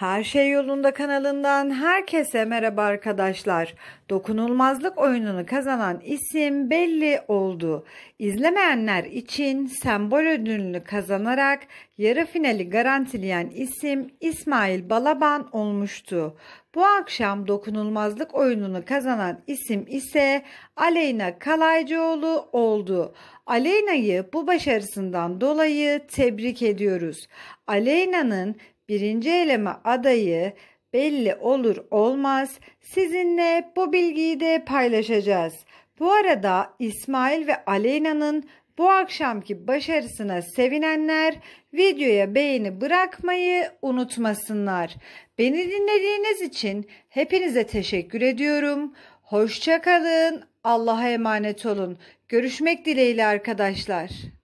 Her Şey Yolunda kanalından herkese merhaba arkadaşlar. Dokunulmazlık oyununu kazanan isim belli oldu. İzlemeyenler için sembol ödülünü kazanarak yarı finali garantileyen isim İsmail Balaban olmuştu. Bu akşam dokunulmazlık oyununu kazanan isim ise Aleyna Kalaycıoğlu oldu. Aleyna'yı bu başarısından dolayı tebrik ediyoruz. Aleyna'nın birinci eleme adayı belli olur olmaz sizinle bu bilgiyi de paylaşacağız. Bu arada İsmail ve Aleyna'nın bu akşamki başarısına sevinenler videoya beğeni bırakmayı unutmasınlar. Beni dinlediğiniz için hepinize teşekkür ediyorum. Hoşçakalın, Allah'a emanet olun. Görüşmek dileğiyle arkadaşlar.